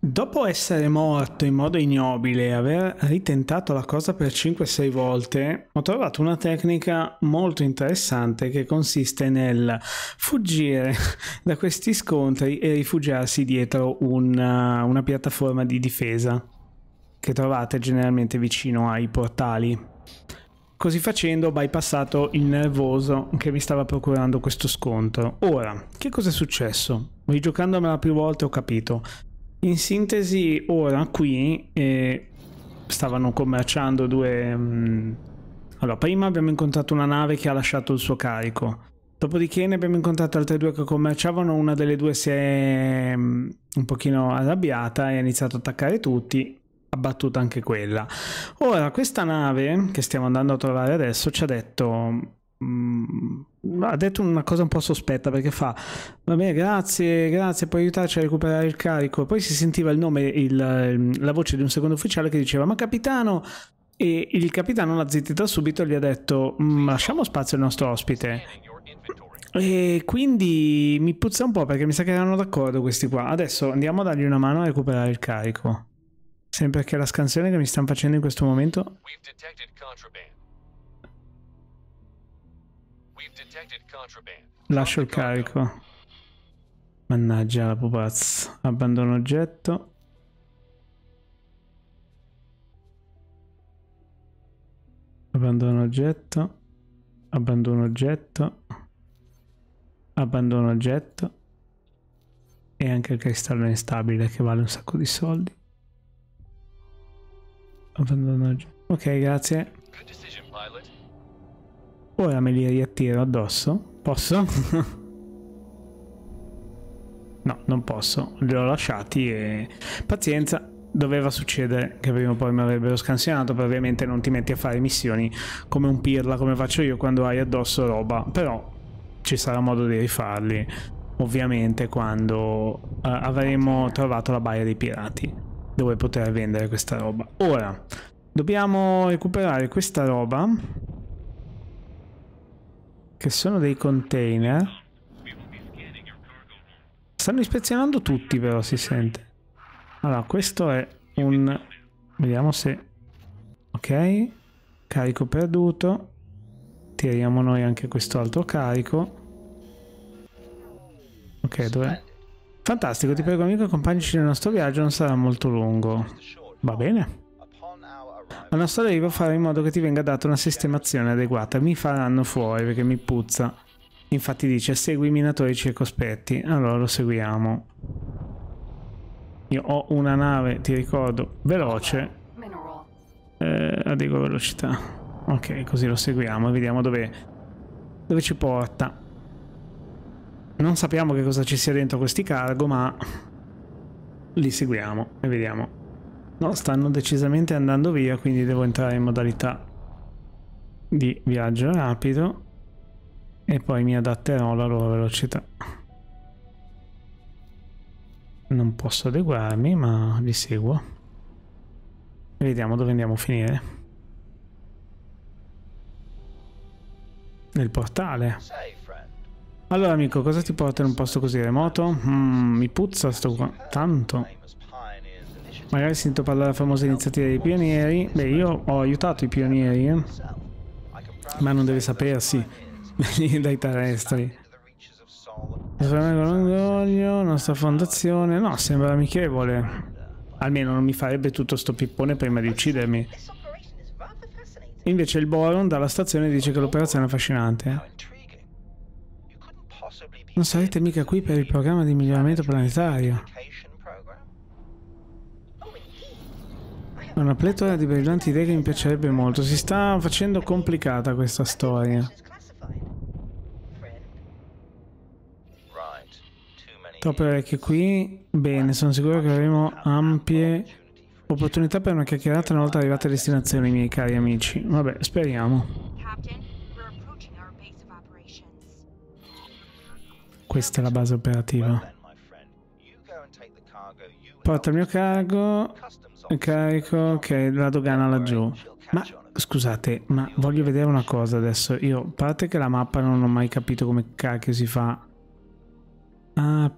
Dopo essere morto in modo ignobile e aver ritentato la cosa per 5-6 volte, ho trovato una tecnica molto interessante che consiste nel fuggire da questi scontri e rifugiarsi dietro una, uh, una piattaforma di difesa che trovate generalmente vicino ai portali. Così facendo ho bypassato il nervoso che mi stava procurando questo scontro. Ora, che cosa è successo? Rigiocandomela più volte ho capito. In sintesi, ora qui eh, stavano commerciando due... Mh, mm, allora, prima abbiamo incontrato una nave che ha lasciato il suo carico. Dopodiché ne abbiamo incontrate altre due che commerciavano, una delle due si è mm, un pochino arrabbiata e ha iniziato a attaccare tutti, abbattuta anche quella. Ora, questa nave che stiamo andando a trovare adesso ci ha detto Mm, ha detto una cosa un po' sospetta perché fa va bene grazie grazie puoi aiutarci a recuperare il carico poi si sentiva il nome il, la voce di un secondo ufficiale che diceva ma capitano e il capitano l'ha zittita subito e gli ha detto mm, lasciamo spazio al nostro ospite e quindi mi puzza un po' perché mi sa che erano d'accordo questi qua adesso andiamo a dargli una mano a recuperare il carico sempre che la scansione che mi stanno facendo in questo momento We've detected contraband. Lascio il carico. Mannaggia la pupazza. Abbandono oggetto. Abbandono oggetto. Abbandono oggetto. Abbandono oggetto. E anche il cristallo instabile che vale un sacco di soldi. Abbandono oggetto. Ok, grazie. Good decision, pilot. Ora me li riattiro addosso. Posso? no, non posso. Li ho lasciati e... Pazienza, doveva succedere che prima o poi mi avrebbero scansionato, però ovviamente non ti metti a fare missioni come un pirla, come faccio io quando hai addosso roba, però ci sarà modo di rifarli, ovviamente quando uh, avremo trovato la baia dei pirati, dove poter vendere questa roba. Ora, dobbiamo recuperare questa roba che sono dei container. Stanno ispezionando tutti però, si sente. Allora, questo è un... Vediamo se... Ok. Carico perduto. Tiriamo noi anche quest'altro carico. Ok, dov'è? Fantastico, ti prego amico, accompagnaci nel nostro viaggio, non sarà molto lungo. Va bene. Alla storia devo fare in modo che ti venga data una sistemazione adeguata. Mi faranno fuori perché mi puzza. Infatti dice segui i minatori circospetti. Allora lo seguiamo. Io ho una nave, ti ricordo, veloce. Eh, adego velocità. Ok, così lo seguiamo e vediamo dove, dove ci porta. Non sappiamo che cosa ci sia dentro questi cargo, ma li seguiamo e vediamo No, stanno decisamente andando via, quindi devo entrare in modalità di viaggio rapido e poi mi adatterò alla loro velocità. Non posso adeguarmi, ma vi seguo. Vediamo dove andiamo a finire. Nel portale. Allora amico, cosa ti porta in un posto così remoto? Mm, mi puzza sto qua. Tanto. Magari sento parlare della famosa iniziativa dei pionieri. Beh, io ho aiutato i pionieri, eh? ma non deve sapersi venire dai terrestri. L'olio, nostra fondazione. No, sembra amichevole. Almeno non mi farebbe tutto sto pippone prima di uccidermi. Invece il Boron dalla stazione dice che l'operazione è affascinante. Eh. Non sarete mica qui per il programma di miglioramento planetario. È una pletora di brillanti idee che mi piacerebbe molto. Si sta facendo complicata questa storia. Troppe orecchie qui. Bene, sono sicuro che avremo ampie opportunità per una chiacchierata una volta arrivate a destinazione, miei cari amici. Vabbè, speriamo. Questa è la base operativa. Porta il mio cargo, carico, ok, la dogana laggiù. Ma scusate, ma voglio vedere una cosa adesso. Io, a parte che la mappa non ho mai capito come cacchio si fa. Ah,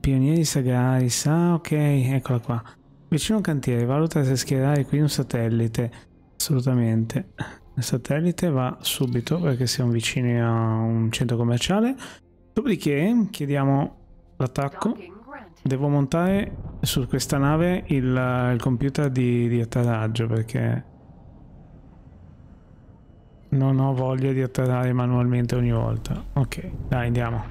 pionieri Sagaris, ah ok, eccola qua. Vicino a un cantiere, valuta se schierare qui un satellite. Assolutamente. Il satellite va subito perché siamo vicini a un centro commerciale. Dopodiché chiediamo l'attacco Devo montare su questa nave il, il computer di, di atterraggio perché non ho voglia di atterrare manualmente ogni volta. Ok, dai, andiamo.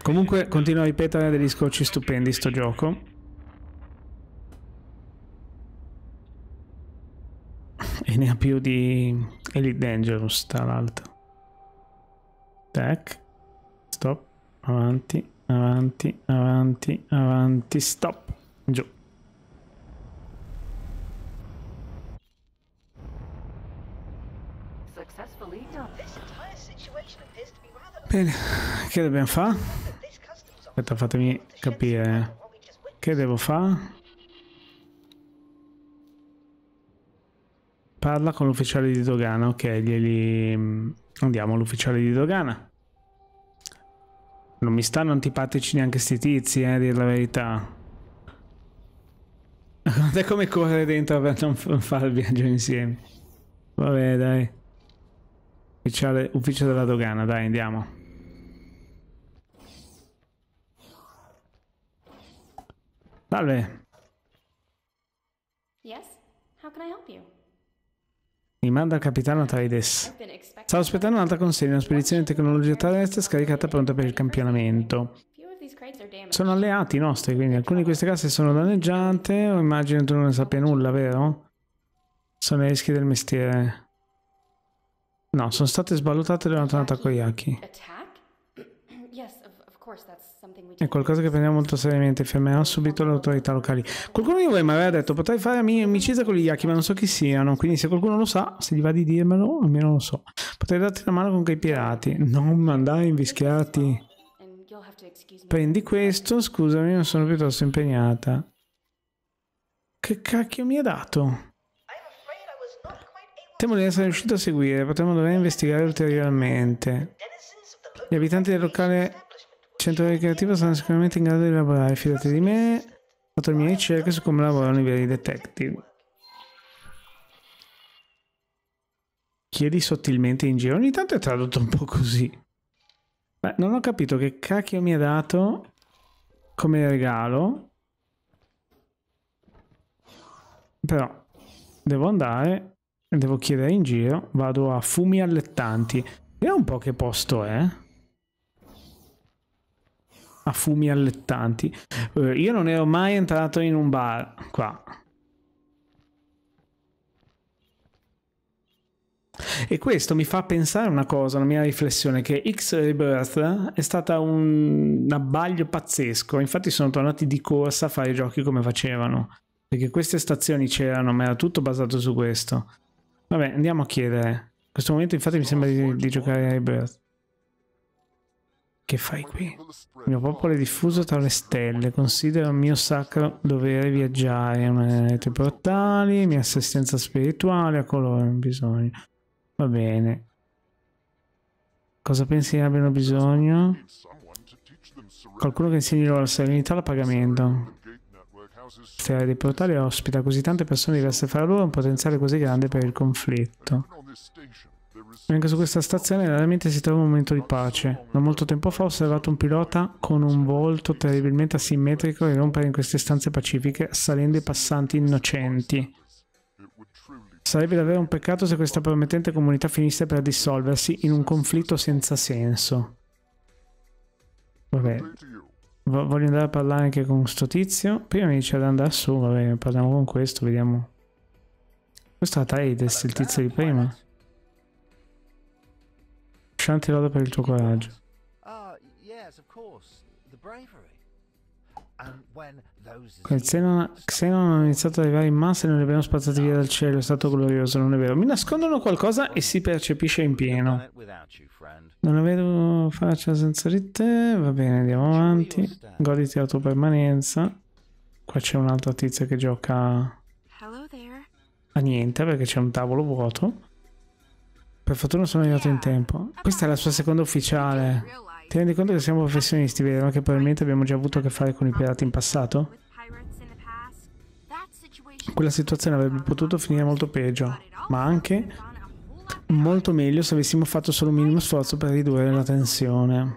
Comunque continuo a ripetere degli scocci stupendi sto gioco. E ne ha più di Elite Dangerous, tra l'altro. Tac. Stop. Avanti avanti, avanti, avanti, stop, giù. Bene, che dobbiamo fare? Aspetta, fatemi capire che devo fare. Parla con l'ufficiale di dogana, ok, glieli... Mm, andiamo all'ufficiale di dogana. Non mi stanno antipatici neanche sti tizi, eh, a dire la verità. Guarda come corre dentro per non fare il viaggio insieme. Vabbè, dai. Ufficiale, ufficio della dogana, dai, andiamo. Salve. Yes? How can I help you? Mi manda il capitano Atreides. Stavo aspettando un'altra consegna, una spedizione di tecnologia terrestre scaricata pronta per il campionamento. Sono alleati nostri, quindi alcune di queste casse sono danneggiate o immagino tu non ne sappia nulla, vero? Sono i rischi del mestiere. No, sono state sballottate da una tornata a Yaki. Sì, ovviamente, questo è è qualcosa che prendiamo molto seriamente. Fermerò subito le autorità locali. Qualcuno di voi mi aveva detto potrei fare amicizia con gli Yaki, ma non so chi siano. Quindi, se qualcuno lo sa, se gli va di dirmelo, almeno lo so. Potrei darti una mano con quei pirati. Non mandare invischiati. Prendi questo, scusami, non sono piuttosto impegnata. Che cacchio mi ha dato? Temo di essere riuscito a seguire, potremmo dover investigare ulteriormente. Gli abitanti del locale centro ricreativo saranno sicuramente in grado di lavorare, fidati di me, ho fatto le mie ricerche su come lavorano i veri detective. Chiedi sottilmente in giro, ogni tanto è tradotto un po' così. Beh, non ho capito che cacchio mi ha dato come regalo. Però devo andare, devo chiedere in giro, vado a fumi allettanti. Vediamo un po' che posto è a fumi allettanti. Eh, io non ero mai entrato in un bar qua. E questo mi fa pensare una cosa, una mia riflessione, che X Rebirth è stata un, un abbaglio pazzesco. Infatti sono tornati di corsa a fare i giochi come facevano. Perché queste stazioni c'erano, ma era tutto basato su questo. Vabbè, andiamo a chiedere. In questo momento infatti mi sembra di, di giocare a Rebirth. Che fai qui? Il mio popolo è diffuso tra le stelle, considero un mio sacro dovere viaggiare, unire i portali, mia assistenza spirituale a coloro che hanno bisogno. Va bene. Cosa pensi che abbiano bisogno? Qualcuno che insegni loro la serenità al pagamento. Stella dei portali ospita così tante persone diverse fra loro, un potenziale così grande per il conflitto. Anche su questa stazione raramente si trova un momento di pace. Da molto tempo fa ho osservato un pilota con un volto terribilmente asimmetrico irrompere in queste stanze pacifiche, assalendo i passanti innocenti. Sarebbe davvero un peccato se questa promettente comunità finisse per dissolversi in un conflitto senza senso. Vabbè. Voglio andare a parlare anche con questo tizio. Prima mi dice ad andare su, vabbè, parliamo con questo, vediamo. Questo è Atreides, il tizio di prima ti loda per il tuo coraggio. Quel Xenon, Xenon hanno iniziato ad arrivare in massa e non li abbiamo spazzati via dal cielo, è stato glorioso, non è vero? Mi nascondono qualcosa e si percepisce in pieno. Non vedo faccia senza di te, va bene, andiamo avanti. Goditi la tua permanenza. Qua c'è un'altra tizia che gioca a niente perché c'è un tavolo vuoto. Per fortuna sono arrivato in tempo. Questa è la sua seconda ufficiale. Ti rendi conto che siamo professionisti, vero? Che probabilmente abbiamo già avuto a che fare con i pirati in passato? Quella situazione avrebbe potuto finire molto peggio, ma anche molto meglio se avessimo fatto solo un minimo sforzo per ridurre la tensione.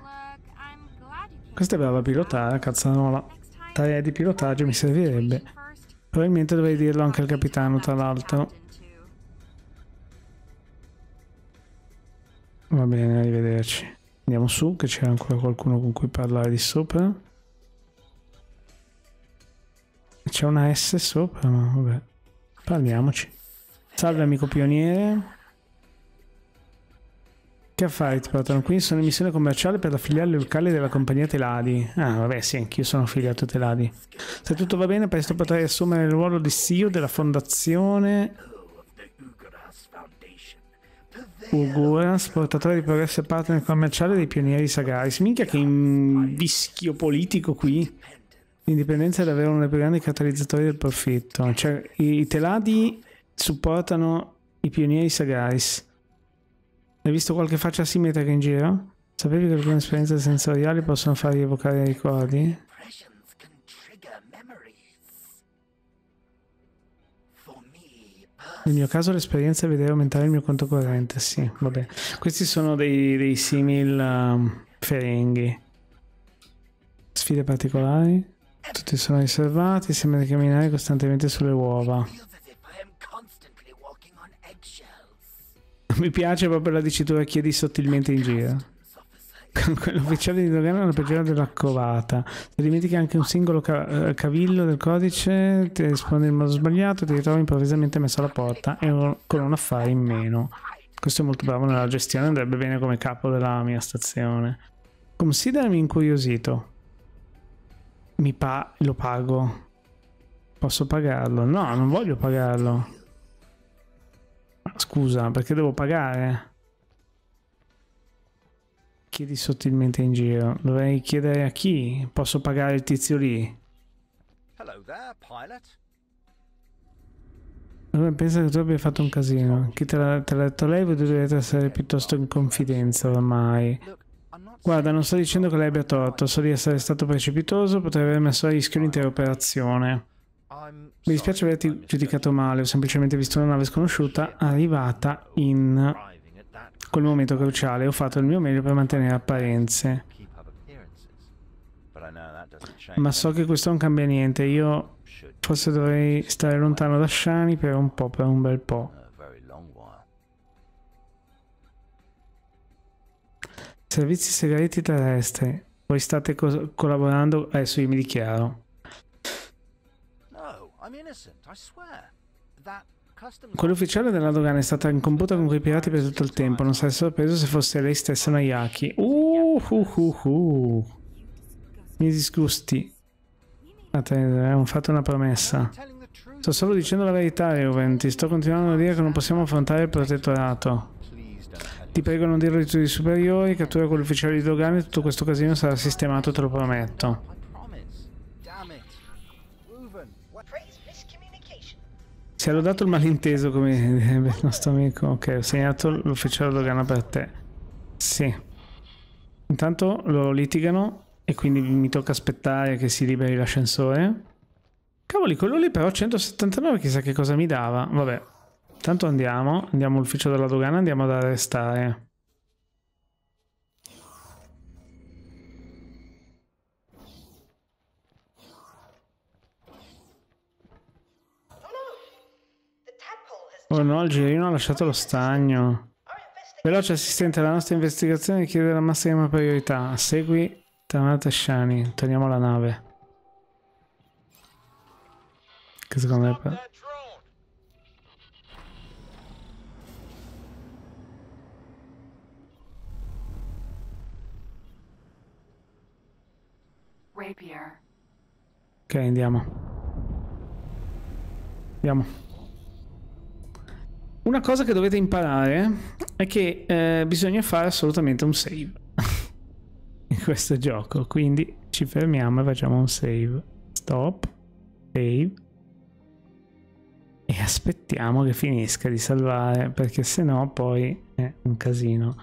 Questa è brava a pilotare, cazzanola. Tarea di pilotaggio mi servirebbe. Probabilmente dovrei dirlo anche al capitano, tra l'altro. Va bene, arrivederci. Andiamo su, che c'è ancora qualcuno con cui parlare di sopra. C'è una S sopra, ma vabbè. Parliamoci. Salve amico pioniere. Che affari ti portano qui? Sono in missione commerciale per la filiale locale della compagnia Teladi. Ah, vabbè, sì, anch'io sono affiliato a Teladi. Se tutto va bene, presto potrai assumere il ruolo di CEO della fondazione Ugura, sportatore di progresso e partner commerciale dei pionieri sagaris. Minchia che invischio politico qui. L'indipendenza è davvero uno dei più grandi catalizzatori del profitto. Cioè, i teladi supportano i pionieri sagaris. Hai visto qualche faccia simmetrica in giro? Sapevi che alcune esperienze sensoriali possono fargli evocare ricordi? Nel mio caso l'esperienza vedeva aumentare il mio conto corrente, sì, vabbè. Questi sono dei, dei simil um, ferenghi. Sfide particolari? Tutti sono riservati, sembra di camminare costantemente sulle uova. Mi piace proprio la dicitura chiedi sottilmente in giro. L'ufficiale di dogana è una peggiore della covata. Se dimentichi anche un singolo ca- eh, cavillo del codice, ti risponde in modo sbagliato, ti ritrovi improvvisamente messo alla porta e con un affare in meno. Questo è molto bravo nella gestione, andrebbe bene come capo della mia stazione. Considerami incuriosito. Mi pa- lo pago. Posso pagarlo? No, non voglio pagarlo. Scusa, perché devo pagare? chiedi sottilmente in giro. Dovrei chiedere a chi? Posso pagare il tizio lì? Hello there, pilot. Allora pensa che tu abbia fatto un casino. Chi te l'ha, detto lei voi dovete essere piuttosto in confidenza ormai. Guarda, non sto dicendo che lei abbia torto, so di essere stato precipitoso, potrei aver messo a rischio l'intera operazione. Mi dispiace averti giudicato male, ho semplicemente visto una nave sconosciuta arrivata in quel momento cruciale ho fatto il mio meglio per mantenere apparenze. Ma so che questo non cambia niente, io forse dovrei stare lontano da Shani per un po', per un bel po'. Servizi segreti terrestri. Voi state co collaborando? Adesso io mi dichiaro. No, sono innocente, lo swear. Quell'ufficiale della dogana è stata in combutta con quei pirati per tutto il tempo. Non sarei sorpreso se fosse lei stessa Nayaki. Uh, uh, uh, uh, uh. Mi disgusti. Attenzione, Abbiamo eh, fatto una promessa. Sto solo dicendo la verità, Reuven. Ti sto continuando a dire che non possiamo affrontare il protettorato. Ti prego non dirlo ai tuoi superiori, cattura quell'ufficiale di dogana e tutto questo casino sarà sistemato, te lo prometto. Si è lodato il malinteso come direbbe il nostro amico. Ok, ho segnato l'ufficiale dogana per te. Sì. Intanto loro litigano e quindi mi tocca aspettare che si liberi l'ascensore. Cavoli, quello lì però 179 chissà che cosa mi dava. Vabbè, intanto andiamo, andiamo all'ufficio della dogana, andiamo ad arrestare. Oh no, il girino ha lasciato lo stagno. Veloce assistente alla nostra investigazione chiede la massima priorità. Segui Tanata Shani. Torniamo alla nave. Che secondo me... Per... Ok, andiamo. Andiamo. Una cosa che dovete imparare è che eh, bisogna fare assolutamente un save in questo gioco, quindi ci fermiamo e facciamo un save. Stop, save e aspettiamo che finisca di salvare perché se no poi è un casino.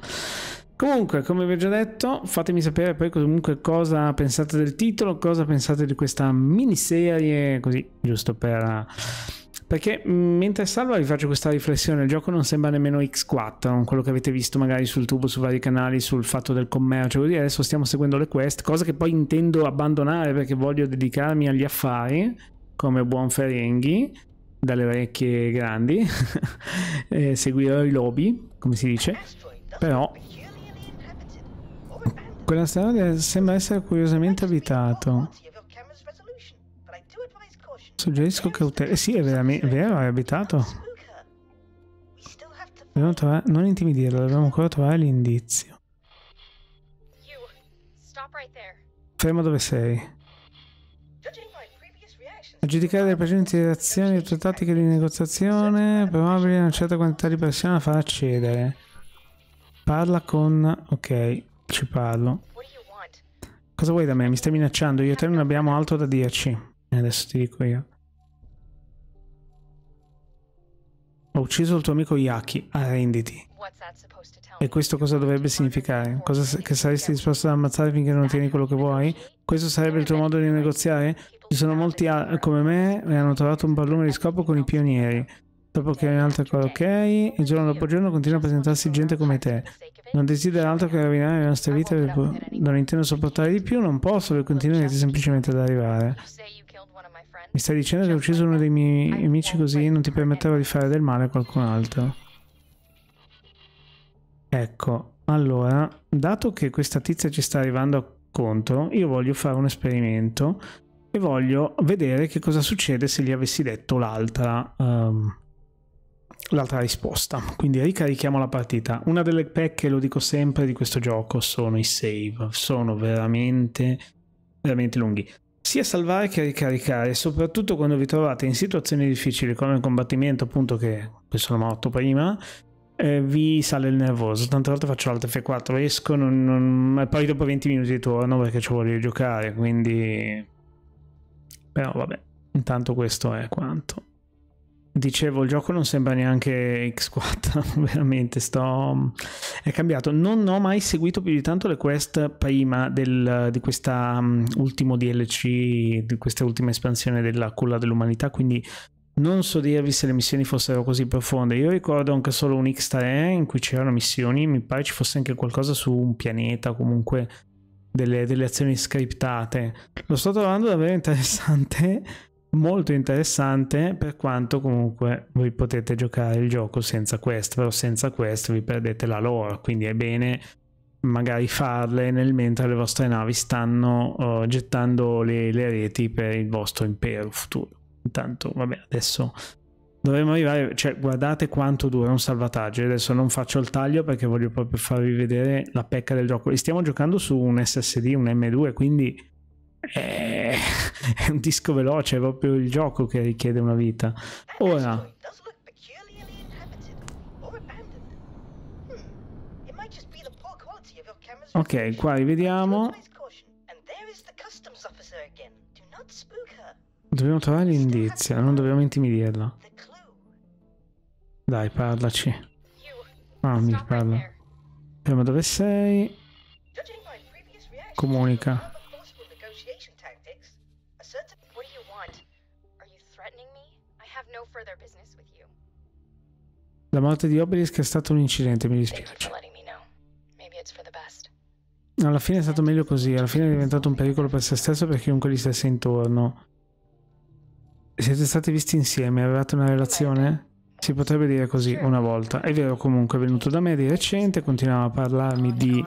Comunque, come vi ho già detto, fatemi sapere poi comunque cosa pensate del titolo, cosa pensate di questa miniserie, così giusto per perché mm, mentre salva vi faccio questa riflessione, il gioco non sembra nemmeno X4, quello che avete visto magari sul tubo, su vari canali, sul fatto del commercio, così adesso stiamo seguendo le quest, cosa che poi intendo abbandonare perché voglio dedicarmi agli affari, come buon Ferenghi, dalle orecchie grandi, eh, seguirò i lobby, come si dice, però quella strada sembra essere curiosamente abitato. Suggerisco cautela. Eh sì, è vero, è abitato. Dobbiamo trovare... Non intimidirlo, dobbiamo ancora trovare l'indizio. Fermo dove sei. A giudicare le precedenti reazioni e tue tattiche di negoziazione, probabilmente una certa quantità di persone la farà cedere. Parla con... ok, ci parlo. Cosa vuoi da me? Mi stai minacciando? Io e te non abbiamo altro da dirci. Eh, adesso ti dico io. Ho ucciso il tuo amico Yaki, arrenditi. E questo cosa dovrebbe significare? Cosa, che saresti disposto ad ammazzare finché non ottieni quello che vuoi? Questo sarebbe il tuo modo di negoziare? Ci sono molti come me e hanno trovato un barlume di scopo con i pionieri. Dopo che un'altra cosa, ok? E giorno dopo giorno continua a presentarsi gente come te. Non desidero altro che rovinare le nostre vite, non intendo sopportare di più, non posso, e continuerete semplicemente ad arrivare. Mi stai dicendo che ho ucciso uno dei miei amici così non ti permetteva di fare del male a qualcun altro. Ecco, allora, dato che questa tizia ci sta arrivando contro, io voglio fare un esperimento e voglio vedere che cosa succede se gli avessi detto l'altra... Um, l'altra risposta. Quindi ricarichiamo la partita. Una delle pecche, lo dico sempre, di questo gioco sono i save. Sono veramente, veramente lunghi sia salvare che ricaricare, soprattutto quando vi trovate in situazioni difficili come il combattimento, appunto che, sono morto prima, eh, vi sale il nervoso. Tante volte faccio l'alta F4, esco non, non... e poi dopo 20 minuti torno perché ci voglio giocare, quindi... Però vabbè, intanto questo è quanto. Dicevo, il gioco non sembra neanche X4, veramente sto... è cambiato. Non ho mai seguito più di tanto le quest prima del, di questa mm, ultimo DLC, di questa ultima espansione della culla dell'umanità, quindi non so dirvi se le missioni fossero così profonde. Io ricordo anche solo un X3 in cui c'erano missioni, mi pare ci fosse anche qualcosa su un pianeta, comunque delle, delle azioni scriptate. Lo sto trovando davvero interessante molto interessante per quanto comunque voi potete giocare il gioco senza quest, però senza quest vi perdete la lore, quindi è bene magari farle nel mentre le vostre navi stanno uh, gettando le, le, reti per il vostro impero futuro. Intanto, vabbè, adesso dovremmo arrivare, cioè guardate quanto dura un salvataggio, adesso non faccio il taglio perché voglio proprio farvi vedere la pecca del gioco. E stiamo giocando su un SSD, un M2, quindi è, eh, è un disco veloce, è proprio il gioco che richiede una vita. Ora... Ok, qua rivediamo. Dobbiamo trovare l'indizio, non dobbiamo intimidirla. Dai, parlaci. Ah, mi parla. Ferma eh, dove sei. Comunica. La morte di Obelisk è stato un incidente, mi dispiace. Alla fine è stato meglio così, alla fine è diventato un pericolo per se stesso e per chiunque gli stesse intorno. Siete stati visti insieme, avevate una relazione? Si potrebbe dire così una volta. È vero comunque, è venuto da me di recente, continuava a parlarmi di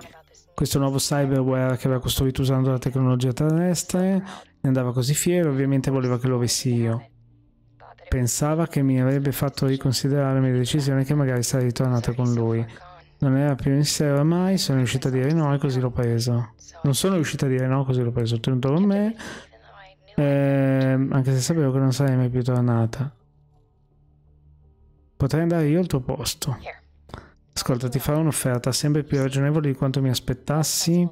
questo nuovo cyberware che aveva costruito usando la tecnologia terrestre, ne andava così fiero, ovviamente voleva che lo avessi io. Pensava che mi avrebbe fatto riconsiderare la mia decisione che magari sarei ritornata con lui. Non era più in sé ormai, sono riuscita a dire no e così l'ho preso. Non sono riuscita a dire no, così l'ho preso. Ho tenuto con me, eh, anche se sapevo che non sarei mai più tornata. Potrei andare io al tuo posto. Ascolta, ti farò un'offerta sempre più ragionevole di quanto mi aspettassi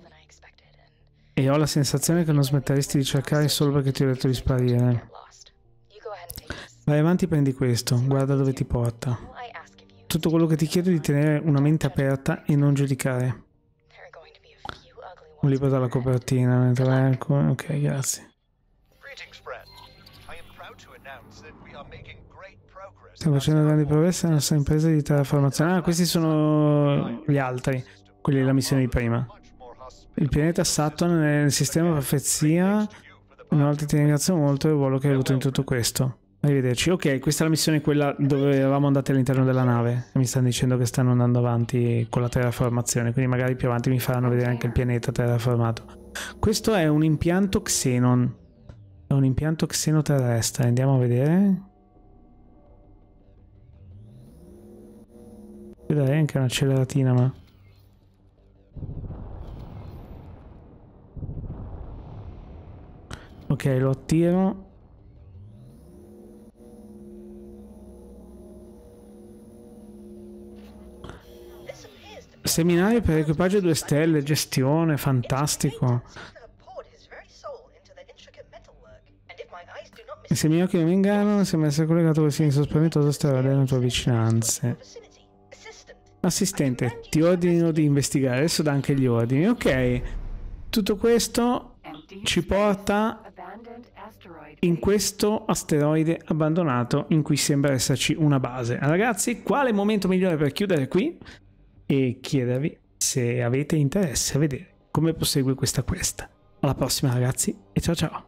e ho la sensazione che non smetteresti di cercare solo perché ti ho detto di sparire. Vai avanti, prendi questo, guarda dove ti porta. Tutto quello che ti chiedo è di tenere una mente aperta e non giudicare. Un libro dalla copertina, mentre vai Ok, grazie. Stiamo facendo grandi progressi nella nostra impresa di terraformazione. Ah, questi sono gli altri, quelli della missione di prima. Il pianeta Saturn è nel sistema perfezia. Inoltre ti ringrazio molto per il ruolo che hai avuto in tutto questo. Arrivederci. Ok, questa è la missione quella dove eravamo andati all'interno della nave. Mi stanno dicendo che stanno andando avanti con la terraformazione, quindi magari più avanti mi faranno vedere anche il pianeta terraformato. Questo è un impianto Xenon. È un impianto xenoterrestre. Andiamo a vedere. Vedrai anche un'acceleratina, ma... Ok, lo attiro. Seminario per equipaggio 2 stelle, gestione, fantastico. E se i miei occhi non mi ingannano, sembra essere collegato col sinistro spaventoso stare nelle tue vicinanze. Assistente, ti ordino di investigare, adesso dà anche gli ordini. Ok, tutto questo ci porta in questo asteroide abbandonato in cui sembra esserci una base. Ragazzi, quale momento migliore per chiudere qui? e chiedervi se avete interesse a vedere come prosegue questa questa. Alla prossima ragazzi e ciao ciao!